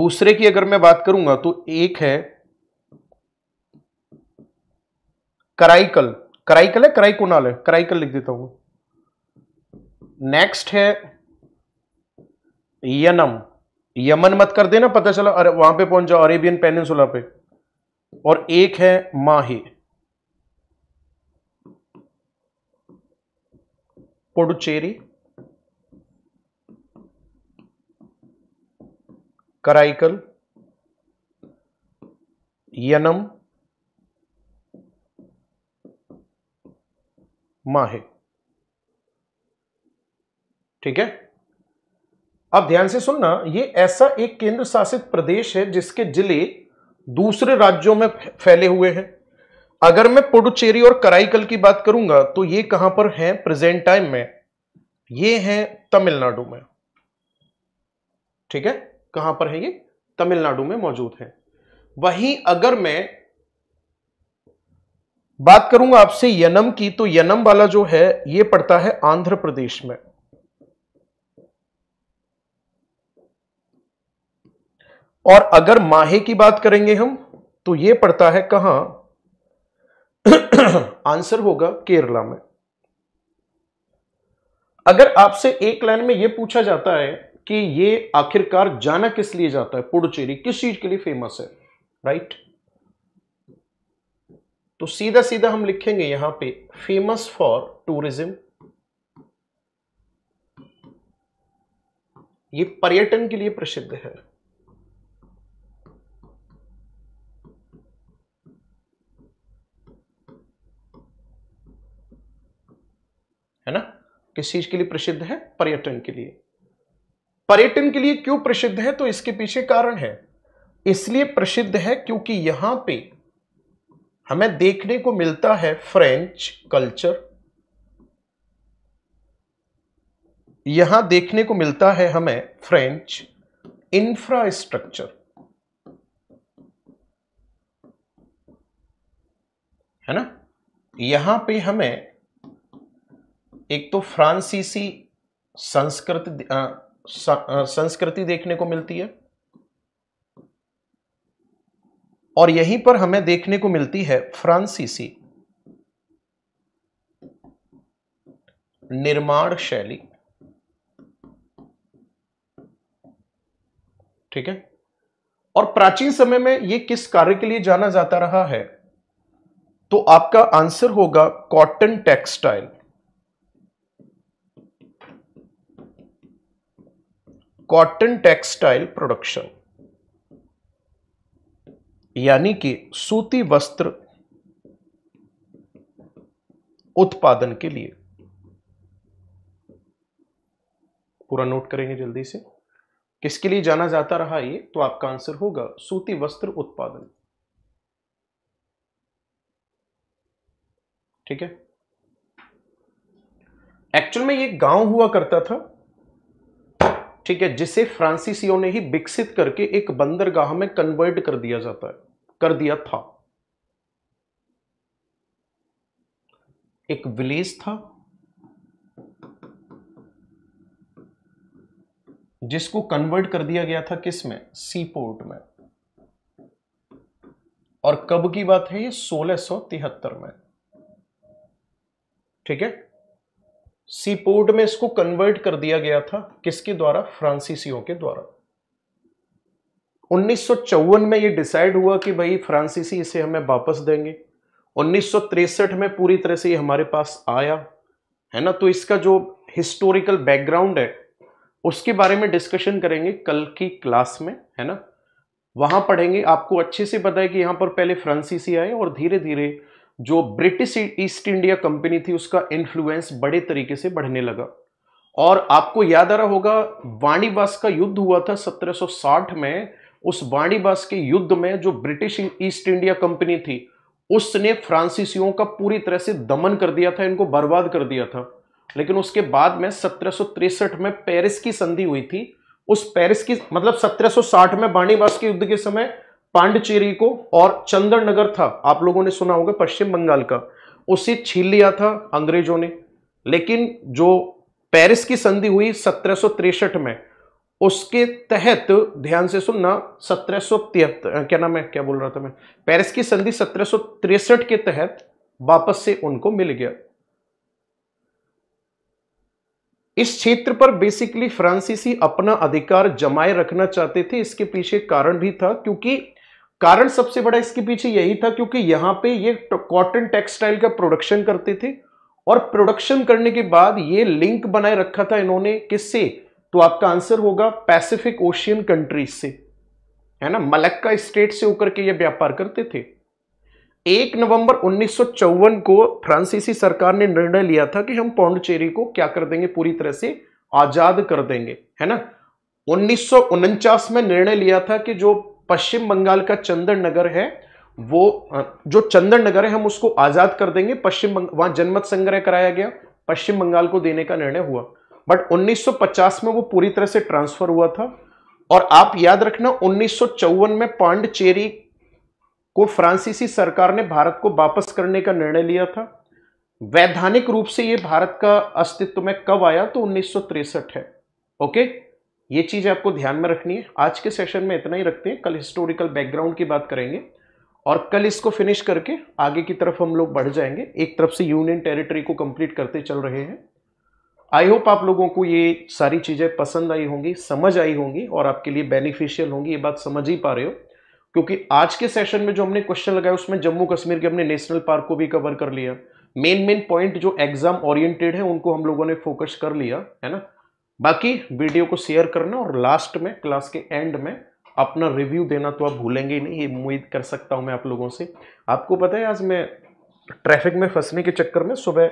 दूसरे की अगर मैं बात करूंगा तो एक है कराईकल कराईकल है कुनाल है कराईकल लिख देता हूं नेक्स्ट है यनम यमन मत कर देना पता चला अरे वहां पे पहुंच जाओ अरेबियन पेनिनसुला पे और एक है माही पुडुचेरी कराईकल यनम माहे ठीक है अब ध्यान से सुनना ये ऐसा एक केंद्र शासित प्रदेश है जिसके जिले दूसरे राज्यों में फैले हुए हैं अगर मैं पुडुचेरी और कराईकल की बात करूंगा तो ये कहां पर है प्रेजेंट टाइम में ये है तमिलनाडु में ठीक है कहां पर है ये तमिलनाडु में मौजूद है वहीं अगर मैं बात करूंगा आपसे यनम की तो यनम वाला जो है ये पड़ता है आंध्र प्रदेश में और अगर माहे की बात करेंगे हम तो ये पड़ता है कहां आंसर होगा केरला में अगर आपसे एक लाइन में यह पूछा जाता है कि ये आखिरकार जाना किस लिए जाता है पुडुचेरी किस चीज के लिए फेमस है राइट तो सीधा सीधा हम लिखेंगे यहां पे फेमस फॉर टूरिज्म ये पर्यटन के लिए प्रसिद्ध है किस चीज के लिए प्रसिद्ध है पर्यटन के लिए पर्यटन के लिए क्यों प्रसिद्ध है तो इसके पीछे कारण है इसलिए प्रसिद्ध है क्योंकि यहां पे हमें देखने को मिलता है फ्रेंच कल्चर यहां देखने को मिलता है हमें फ्रेंच इंफ्रास्ट्रक्चर है ना यहां पे हमें एक तो फ्रांसीसी संस्कृति संस्कृति देखने को मिलती है और यहीं पर हमें देखने को मिलती है फ्रांसीसी निर्माण शैली ठीक है और प्राचीन समय में यह किस कार्य के लिए जाना जाता रहा है तो आपका आंसर होगा cotton textile cotton textile production यानी कि सूती वस्त्र उत्पादन के लिए पूरा नोट करेंगे जल्दी से किसके लिए जाना जाता रहा ये तो आपका आंसर होगा सूती वस्त्र उत्पादन ठीक है एक्चुअल में ये गांव हुआ करता था ठीक है जिसे फ्रांसीसियों ने ही विकसित करके एक बंदरगाह में कन्वर्ट कर दिया जाता है कर दिया था एक विलेज था जिसको कन्वर्ट कर दिया गया था किस में सी पोर्ट में और कब की बात है ये सोलह में ठीक है सीपोर्ट में इसको कन्वर्ट कर दिया गया था किसके द्वारा फ्रांसीसियों के द्वारा उन्नीस में ये डिसाइड हुआ कि भाई फ्रांसीसी इसे हमें वापस देंगे उन्नीस में पूरी तरह से ये हमारे पास आया है ना तो इसका जो हिस्टोरिकल बैकग्राउंड है उसके बारे में डिस्कशन करेंगे कल की क्लास में है ना वहां पढ़ेंगे आपको अच्छे से पता है कि यहां पर पहले फ्रांसीसी आए और धीरे धीरे जो ब्रिटिश ईस्ट इंडिया कंपनी थी उसका इन्फ्लुएंस बड़े तरीके से बढ़ने लगा और आपको याद आ रहा होगा वाणीवास का युद्ध हुआ था 1760 में उस वाणीबास के युद्ध में जो ब्रिटिश ईस्ट इंडिया कंपनी थी उसने फ्रांसीसियों का पूरी तरह से दमन कर दिया था इनको बर्बाद कर दिया था लेकिन उसके बाद में सत्रह में पेरिस की संधि हुई थी उस पेरिस की मतलब 1760 में वाणीवास के युद्ध के समय पांडचेरी को और चंदननगर था आप लोगों ने सुना होगा पश्चिम बंगाल का उसे छीन लिया था अंग्रेजों ने लेकिन जो पेरिस की संधि हुई सत्रह में उसके तहत ध्यान से सुनना सत्रह क्या नाम है क्या बोल रहा था मैं पेरिस की संधि सत्रह के तहत वापस से उनको मिल गया इस क्षेत्र पर बेसिकली फ्रांसीसी अपना अधिकार जमाए रखना चाहते थे इसके पीछे कारण भी था क्योंकि कारण सबसे बड़ा इसके पीछे यही था क्योंकि यहां पे ये कॉटन टेक्सटाइल का प्रोडक्शन करते थे और प्रोडक्शन करने के बाद ये लिंक बनाए रखा था इन्होंने किससे तो आपका आंसर होगा पैसिफिक ओशियन कंट्रीज से है ना मलक्का स्टेट से होकर के ये व्यापार करते थे एक नवंबर उन्नीस को फ्रांसीसी सरकार ने निर्णय लिया था कि हम पौंडचेरी को क्या कर देंगे पूरी तरह से आजाद कर देंगे है ना उन्नीस में निर्णय लिया था कि जो पश्चिम बंगाल का चंदन नगर है वो जो चंदन नगर है हम उसको आजाद कर देंगे पश्चिम बंग... वहां जनमत संग्रह कराया गया पश्चिम बंगाल को देने का निर्णय हुआ बट 1950 में वो पूरी तरह से ट्रांसफर हुआ था और आप याद रखना उन्नीस में पांडचेरी को फ्रांसीसी सरकार ने भारत को वापस करने का निर्णय लिया था वैधानिक रूप से ये भारत का अस्तित्व में कब आया तो उन्नीस है ओके okay? ये चीज़ आपको ध्यान में रखनी है आज के सेशन में इतना ही रखते हैं कल हिस्टोरिकल बैकग्राउंड की बात करेंगे और कल इसको फिनिश करके आगे की तरफ हम लोग बढ़ जाएंगे एक तरफ से यूनियन टेरिटरी को कंप्लीट करते चल रहे हैं आई होप आप लोगों को ये सारी चीज़ें पसंद आई होंगी समझ आई होंगी और आपके लिए बेनिफिशियल होंगी ये बात समझ ही पा रहे हो क्योंकि आज के सेशन में जो हमने क्वेश्चन लगाया उसमें जम्मू कश्मीर के हमने नेशनल पार्क को भी कवर कर लिया मेन मेन पॉइंट जो एग्जाम ओरिएंटेड है उनको हम लोगों ने फोकस कर लिया है ना बाकी वीडियो को शेयर करना और लास्ट में क्लास के एंड में अपना रिव्यू देना तो आप भूलेंगे ही नहीं ये उम्मीद कर सकता हूँ मैं आप लोगों से आपको पता है आज मैं ट्रैफिक में फंसने के चक्कर में सुबह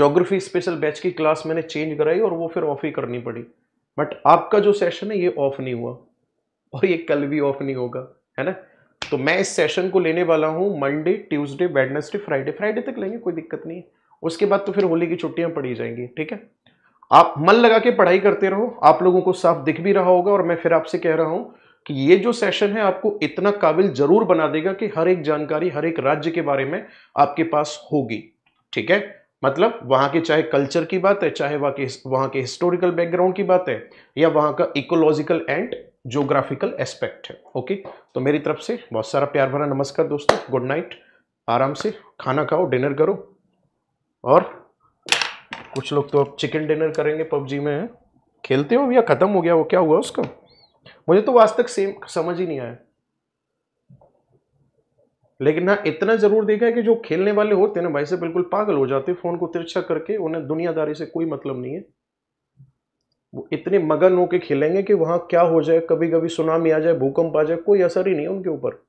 जोग्राफी स्पेशल बैच की क्लास मैंने चेंज कराई और वो फिर ऑफ ही करनी पड़ी बट आपका जो सेशन है ये ऑफ नहीं हुआ और ये कल भी ऑफ नहीं होगा है ना तो मैं इस सेशन को लेने वाला हूँ Monday Tuesday Wednesday Friday Friday तक लेंगे कोई दिक्कत नहीं है उसके बाद तो फिर होली की छुट्टियाँ पड़ी जाएंगी ठीक है आप मन लगा के पढ़ाई करते रहो आप लोगों को साफ दिख भी रहा होगा और मैं फिर आपसे कह रहा हूं कि ये जो सेशन है आपको इतना काबिल जरूर बना देगा कि हर एक जानकारी हर एक राज्य के बारे में आपके पास होगी ठीक है मतलब वहां के चाहे कल्चर की बात है चाहे वहाँ के वहां के हिस्टोरिकल बैकग्राउंड की बात है या वहां का इकोलॉजिकल एंड जोग्राफिकल एस्पेक्ट है ओके तो मेरी तरफ से बहुत सारा प्यार भरा नमस्कार दोस्तों गुड नाइट आराम से खाना खाओ डिनर करो और कुछ लोग तो अब चिकन डिनर करेंगे पबजी में खेलते हो या ख़त्म हो गया वो क्या हुआ उसका मुझे तो आज तक सेम समझ ही नहीं आया लेकिन हाँ इतना ज़रूर देखा है कि जो खेलने वाले होते ना भाई से बिल्कुल पागल हो जाते फ़ोन को तिरछा करके उन्हें दुनियादारी से कोई मतलब नहीं है वो इतने मगन होके खेलेंगे कि वहां क्या हो जाए कभी कभी सुनामी आ जाए भूकंप आ जाए कोई असर ही नहीं है उनके ऊपर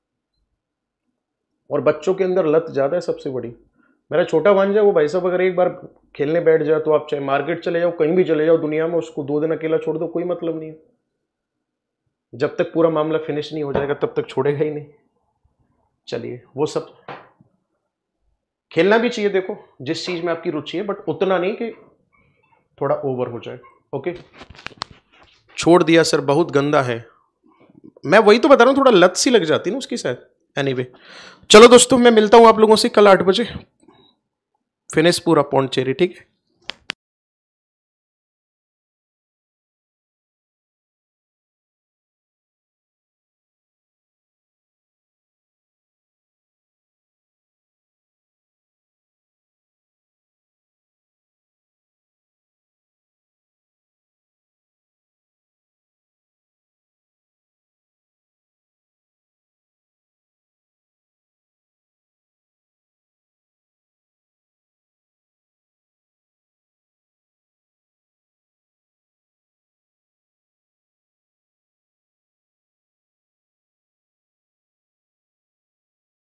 और बच्चों के अंदर लत ज़्यादा है सबसे बड़ी मेरा छोटा भांजा वो भाई साहब अगर एक बार खेलने बैठ जाए तो आप चाहे मार्केट चले जाओ कहीं भी चले जाओ दुनिया में उसको दो दिन अकेला छोड़ दो कोई मतलब नहीं जब तक पूरा मामला फिनिश नहीं हो जाएगा तब तक छोड़ेगा ही नहीं चलिए वो सब खेलना भी चाहिए देखो जिस चीज़ में आपकी रुचि है बट उतना नहीं कि थोड़ा ओवर हो जाए ओके छोड़ दिया सर बहुत गंदा है मैं वही तो बता रहा हूँ थोड़ा लत सी लग जाती है ना उसकी शायद एनी anyway, चलो दोस्तों मैं मिलता हूँ आप लोगों से कल आठ बजे फिनिश पूरा चेरी ठीक है